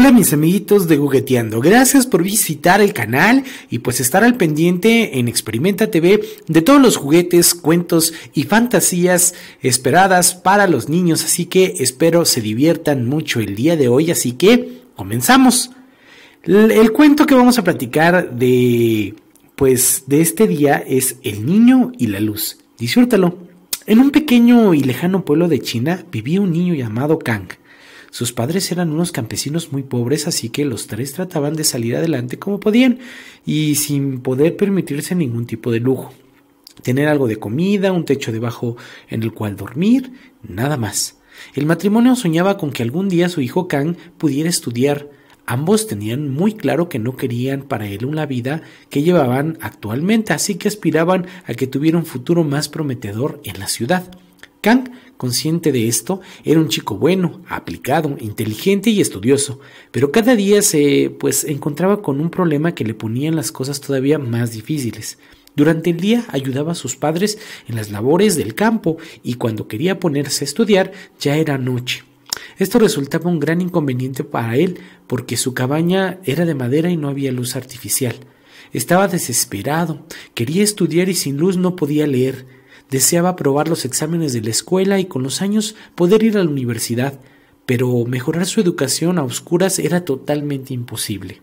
Hola mis amiguitos de jugueteando, gracias por visitar el canal y pues estar al pendiente en Experimenta TV de todos los juguetes, cuentos y fantasías esperadas para los niños, así que espero se diviertan mucho el día de hoy, así que comenzamos. El, cuento que vamos a platicar de pues de este día es El niño y la luz. Disfrútalo. En un pequeño y lejano pueblo de China vivía un niño llamado Kang sus padres eran unos campesinos muy pobres, así que los tres trataban de salir adelante como podían y sin poder permitirse ningún tipo de lujo. Tener algo de comida, un techo debajo en el cual dormir, nada más. El matrimonio soñaba con que algún día su hijo Kang pudiera estudiar. Ambos tenían muy claro que no querían para él una vida que llevaban actualmente, así que aspiraban a que tuviera un futuro más prometedor en la ciudad. Kang, consciente de esto, era un chico bueno, aplicado, inteligente y estudioso, pero cada día se pues encontraba con un problema que le ponía las cosas todavía más difíciles. Durante el día ayudaba a sus padres en las labores del campo y cuando quería ponerse a estudiar ya era noche. Esto resultaba un gran inconveniente para él porque su cabaña era de madera y no había luz artificial. Estaba desesperado, quería estudiar y sin luz no podía leer. Deseaba aprobar los exámenes de la escuela y con los años poder ir a la universidad, pero mejorar su educación a oscuras era totalmente imposible.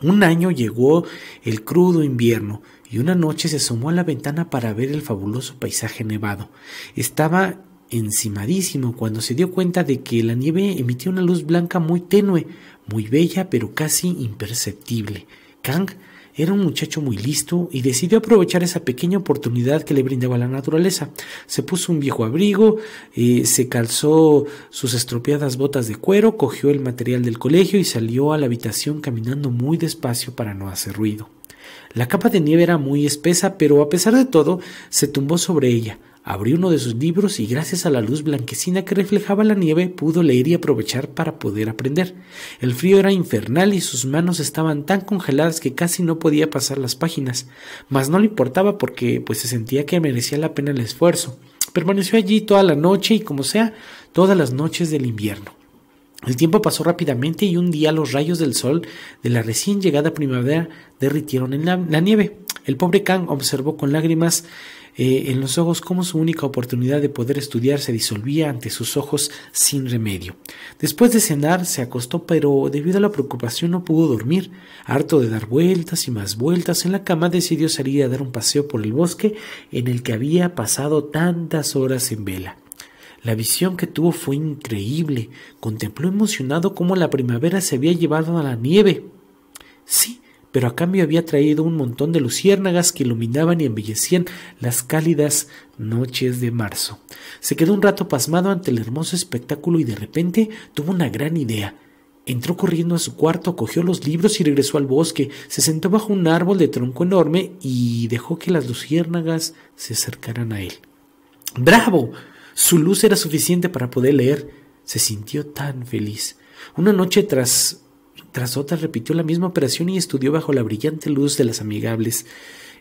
Un año llegó el crudo invierno y una noche se asomó a la ventana para ver el fabuloso paisaje nevado. Estaba encimadísimo cuando se dio cuenta de que la nieve emitía una luz blanca muy tenue, muy bella, pero casi imperceptible. Kang era un muchacho muy listo y decidió aprovechar esa pequeña oportunidad que le brindaba la naturaleza. Se puso un viejo abrigo, eh, se calzó sus estropeadas botas de cuero, cogió el material del colegio y salió a la habitación caminando muy despacio para no hacer ruido. La capa de nieve era muy espesa, pero a pesar de todo se tumbó sobre ella, Abrió uno de sus libros y gracias a la luz blanquecina que reflejaba la nieve pudo leer y aprovechar para poder aprender. El frío era infernal y sus manos estaban tan congeladas que casi no podía pasar las páginas, mas no le importaba porque pues se sentía que merecía la pena el esfuerzo. Permaneció allí toda la noche y como sea, todas las noches del invierno. El tiempo pasó rápidamente y un día los rayos del sol de la recién llegada primavera derritieron en la nieve. El pobre Kang observó con lágrimas eh, en los ojos cómo su única oportunidad de poder estudiar se disolvía ante sus ojos sin remedio. Después de cenar se acostó, pero debido a la preocupación no pudo dormir. Harto de dar vueltas y más vueltas en la cama, decidió salir a dar un paseo por el bosque en el que había pasado tantas horas en vela. La visión que tuvo fue increíble. Contempló emocionado cómo la primavera se había llevado a la nieve. Sí, pero a cambio había traído un montón de luciérnagas que iluminaban y embellecían las cálidas noches de marzo. Se quedó un rato pasmado ante el hermoso espectáculo y de repente tuvo una gran idea. Entró corriendo a su cuarto, cogió los libros y regresó al bosque. Se sentó bajo un árbol de tronco enorme y dejó que las luciérnagas se acercaran a él. ¡Bravo! Su luz era suficiente para poder leer. Se sintió tan feliz. Una noche tras tras otra repitió la misma operación y estudió bajo la brillante luz de las amigables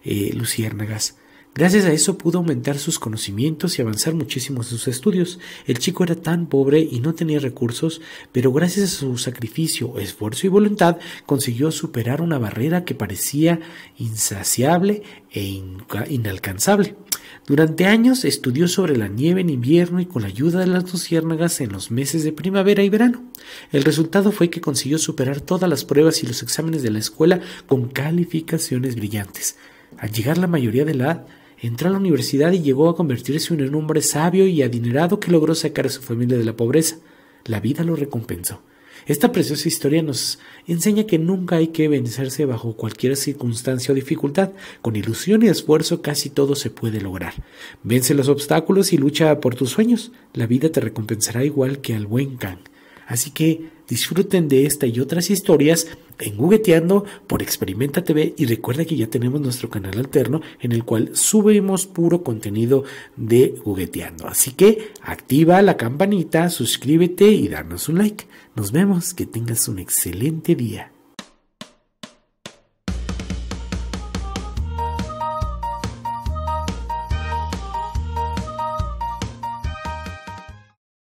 eh, luciérnagas. Gracias a eso pudo aumentar sus conocimientos y avanzar muchísimo en sus estudios. El chico era tan pobre y no tenía recursos, pero gracias a su sacrificio, esfuerzo y voluntad consiguió superar una barrera que parecía insaciable e inalcanzable. Durante años estudió sobre la nieve en invierno y con la ayuda de las luciérnagas en los meses de primavera y verano. El resultado fue que consiguió superar todas las pruebas y los exámenes de la escuela con calificaciones brillantes. Al llegar la mayoría de edad, entró a la universidad y llegó a convertirse en un hombre sabio y adinerado que logró sacar a su familia de la pobreza. La vida lo recompensó. Esta preciosa historia nos enseña que nunca hay que vencerse bajo cualquier circunstancia o dificultad. Con ilusión y esfuerzo casi todo se puede lograr. Vence los obstáculos y lucha por tus sueños. La vida te recompensará igual que al buen Kang. Así que disfruten de esta y otras historias en Jugueteando por Experimenta TV y recuerda que ya tenemos nuestro canal alterno en el cual subimos puro contenido de Jugueteando. Así que activa la campanita, suscríbete y darnos un like. Nos vemos, que tengas un excelente día.